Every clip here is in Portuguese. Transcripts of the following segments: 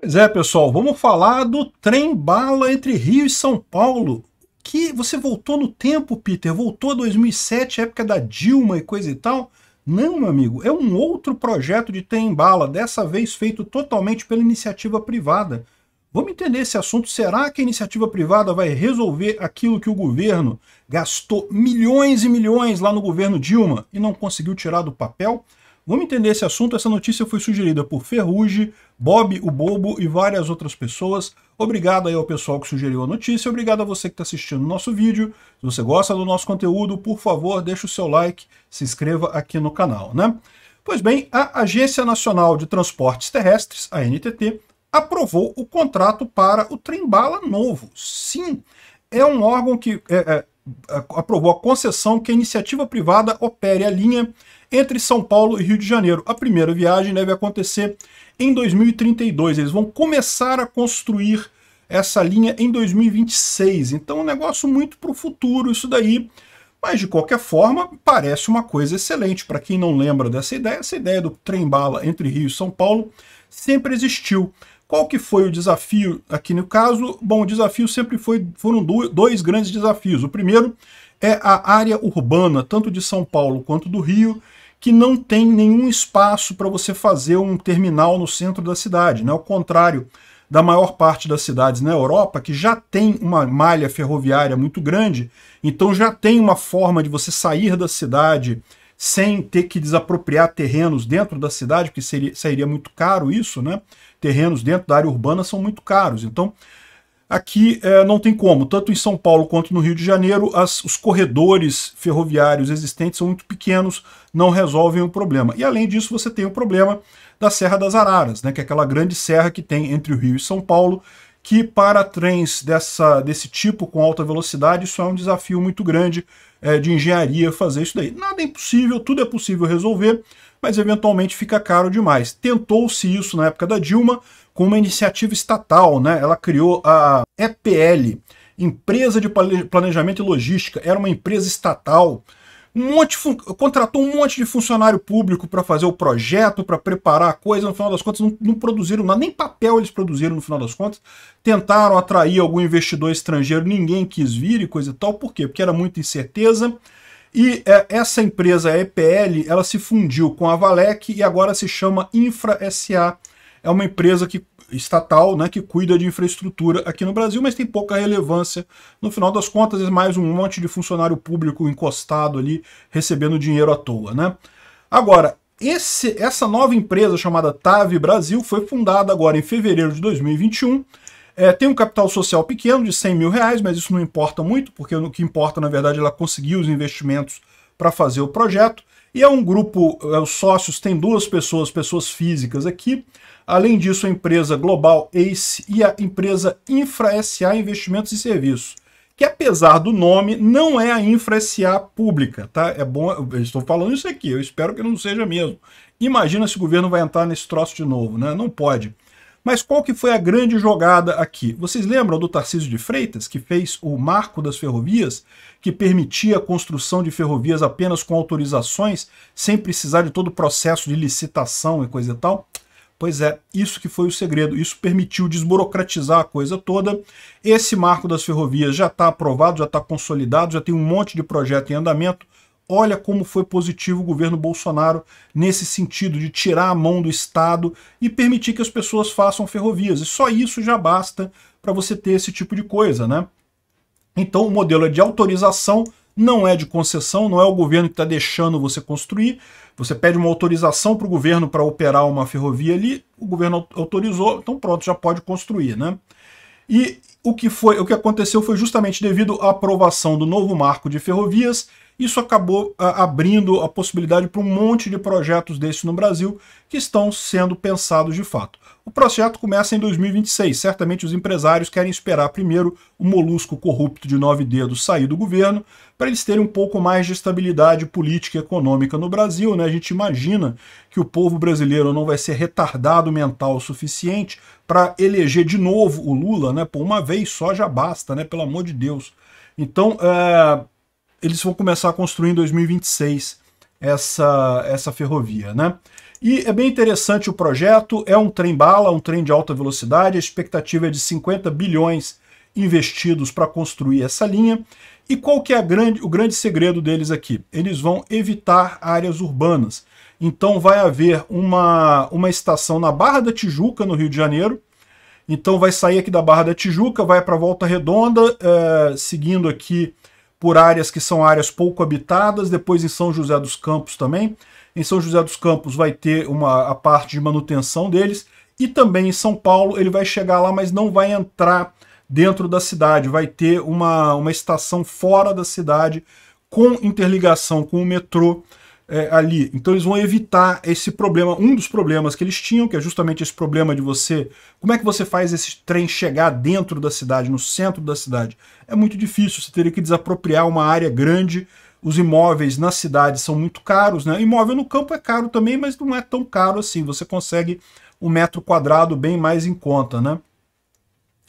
Pois é, pessoal, vamos falar do trem bala entre Rio e São Paulo. Que você voltou no tempo, Peter, voltou a 2007, época da Dilma e coisa e tal. Não, meu amigo, é um outro projeto de trem bala, dessa vez feito totalmente pela iniciativa privada. Vamos entender esse assunto. Será que a iniciativa privada vai resolver aquilo que o governo gastou milhões e milhões lá no governo Dilma e não conseguiu tirar do papel? Vamos entender esse assunto. Essa notícia foi sugerida por Ferruge, Bob o Bobo e várias outras pessoas. Obrigado aí ao pessoal que sugeriu a notícia. Obrigado a você que está assistindo o nosso vídeo. Se você gosta do nosso conteúdo, por favor, deixe o seu like, se inscreva aqui no canal, né? Pois bem, a Agência Nacional de Transportes Terrestres, a NTT, aprovou o contrato para o trem-bala novo. Sim, é um órgão que é, é, aprovou a concessão que a iniciativa privada opere a linha entre São Paulo e Rio de Janeiro. A primeira viagem deve acontecer em 2032. Eles vão começar a construir essa linha em 2026. Então, um negócio muito para o futuro, isso daí. Mas, de qualquer forma, parece uma coisa excelente. Para quem não lembra dessa ideia, essa ideia do trem-bala entre Rio e São Paulo sempre existiu. Qual que foi o desafio aqui no caso? Bom, o desafio sempre foi, foram dois grandes desafios. O primeiro é a área urbana, tanto de São Paulo quanto do Rio, que não tem nenhum espaço para você fazer um terminal no centro da cidade, né? ao contrário da maior parte das cidades na Europa, que já tem uma malha ferroviária muito grande, então já tem uma forma de você sair da cidade sem ter que desapropriar terrenos dentro da cidade, porque seria, seria muito caro isso, né? Terrenos dentro da área urbana são muito caros. Então, Aqui é, não tem como, tanto em São Paulo quanto no Rio de Janeiro, as, os corredores ferroviários existentes são muito pequenos, não resolvem o problema. E além disso, você tem o problema da Serra das Araras, né, que é aquela grande serra que tem entre o Rio e São Paulo, que para trens dessa, desse tipo com alta velocidade isso é um desafio muito grande é, de engenharia fazer isso daí. Nada é impossível, tudo é possível resolver, mas eventualmente fica caro demais. Tentou-se isso na época da Dilma com uma iniciativa estatal, né? ela criou a EPL, Empresa de Planejamento e Logística, era uma empresa estatal um monte contratou um monte de funcionário público para fazer o projeto, para preparar a coisa, no final das contas não, não produziram nada, nem papel eles produziram no final das contas. Tentaram atrair algum investidor estrangeiro, ninguém quis vir e coisa e tal. Por quê? Porque era muita incerteza. E é, essa empresa, a EPL, ela se fundiu com a Valec e agora se chama Infra SA. É uma empresa que estatal né, que cuida de infraestrutura aqui no Brasil, mas tem pouca relevância. No final das contas, é mais um monte de funcionário público encostado ali, recebendo dinheiro à toa. Né? Agora, esse, essa nova empresa chamada TAV Brasil foi fundada agora em fevereiro de 2021. É, tem um capital social pequeno de 100 mil reais, mas isso não importa muito, porque o que importa, na verdade, é ela conseguir os investimentos para fazer o projeto. E é um grupo, é, os sócios têm duas pessoas, pessoas físicas aqui. Além disso, a empresa Global Ace e a empresa Infra SA Investimentos e Serviços, que apesar do nome, não é a Infra SA pública, tá? É bom, eu estou falando isso aqui, eu espero que não seja mesmo. Imagina se o governo vai entrar nesse troço de novo, né? Não pode. Mas qual que foi a grande jogada aqui? Vocês lembram do Tarcísio de Freitas, que fez o marco das ferrovias, que permitia a construção de ferrovias apenas com autorizações, sem precisar de todo o processo de licitação e coisa e tal? Pois é, isso que foi o segredo. Isso permitiu desburocratizar a coisa toda. Esse marco das ferrovias já está aprovado, já está consolidado, já tem um monte de projeto em andamento. Olha como foi positivo o governo Bolsonaro nesse sentido de tirar a mão do Estado e permitir que as pessoas façam ferrovias. E só isso já basta para você ter esse tipo de coisa, né? Então o modelo é de autorização, não é de concessão, não é o governo que está deixando você construir. Você pede uma autorização para o governo para operar uma ferrovia ali, o governo autorizou, então pronto, já pode construir, né? E o que, foi, o que aconteceu foi justamente devido à aprovação do novo marco de ferrovias isso acabou ah, abrindo a possibilidade para um monte de projetos desses no Brasil que estão sendo pensados de fato. O projeto começa em 2026. Certamente os empresários querem esperar primeiro o molusco corrupto de nove dedos sair do governo para eles terem um pouco mais de estabilidade política e econômica no Brasil. Né? A gente imagina que o povo brasileiro não vai ser retardado mental o suficiente para eleger de novo o Lula, né? Por uma vez só já basta, né? Pelo amor de Deus. Então, eh, eles vão começar a construir em 2026 essa, essa ferrovia, né? E é bem interessante o projeto, é um trem-bala, um trem de alta velocidade, a expectativa é de 50 bilhões investidos para construir essa linha. E qual que é grande, o grande segredo deles aqui? Eles vão evitar áreas urbanas. Então vai haver uma, uma estação na Barra da Tijuca, no Rio de Janeiro. Então vai sair aqui da Barra da Tijuca, vai para Volta Redonda, é, seguindo aqui por áreas que são áreas pouco habitadas, depois em São José dos Campos também. Em São José dos Campos vai ter uma, a parte de manutenção deles, e também em São Paulo ele vai chegar lá, mas não vai entrar dentro da cidade, vai ter uma, uma estação fora da cidade com interligação com o metrô, é, ali. Então eles vão evitar esse problema, um dos problemas que eles tinham, que é justamente esse problema de você. Como é que você faz esse trem chegar dentro da cidade, no centro da cidade? É muito difícil, você teria que desapropriar uma área grande. Os imóveis na cidade são muito caros, né? Imóvel no campo é caro também, mas não é tão caro assim. Você consegue um metro quadrado bem mais em conta, né?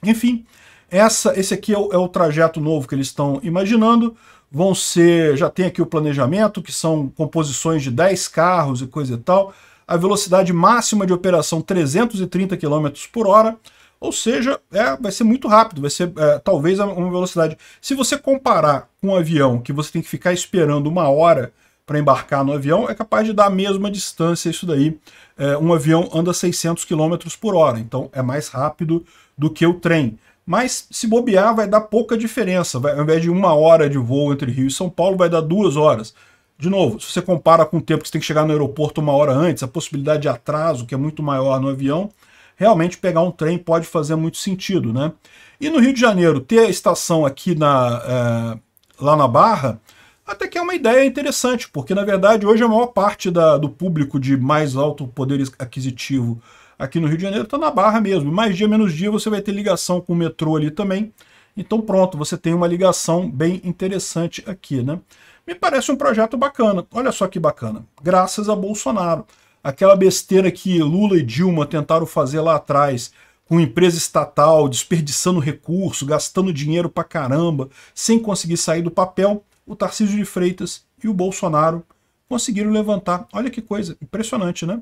Enfim, essa, esse aqui é o, é o trajeto novo que eles estão imaginando vão ser, já tem aqui o planejamento, que são composições de 10 carros e coisa e tal, a velocidade máxima de operação 330 km por hora, ou seja, é, vai ser muito rápido, vai ser é, talvez uma velocidade. Se você comparar com um avião que você tem que ficar esperando uma hora para embarcar no avião, é capaz de dar a mesma distância isso daí. É, um avião anda 600 km por hora, então é mais rápido do que o trem mas se bobear vai dar pouca diferença. Vai, ao invés de uma hora de voo entre Rio e São Paulo, vai dar duas horas. De novo, se você compara com o tempo que você tem que chegar no aeroporto uma hora antes, a possibilidade de atraso, que é muito maior no avião, realmente pegar um trem pode fazer muito sentido, né? E no Rio de Janeiro, ter a estação aqui na, é, lá na Barra, até que é uma ideia interessante, porque na verdade hoje é a maior parte da, do público de mais alto poder aquisitivo aqui no Rio de Janeiro, está na Barra mesmo. Mais dia, menos dia, você vai ter ligação com o metrô ali também. Então pronto, você tem uma ligação bem interessante aqui, né? Me parece um projeto bacana. Olha só que bacana. Graças a Bolsonaro. Aquela besteira que Lula e Dilma tentaram fazer lá atrás, com empresa estatal, desperdiçando recurso, gastando dinheiro pra caramba, sem conseguir sair do papel, o Tarcísio de Freitas e o Bolsonaro conseguiram levantar. Olha que coisa impressionante, né?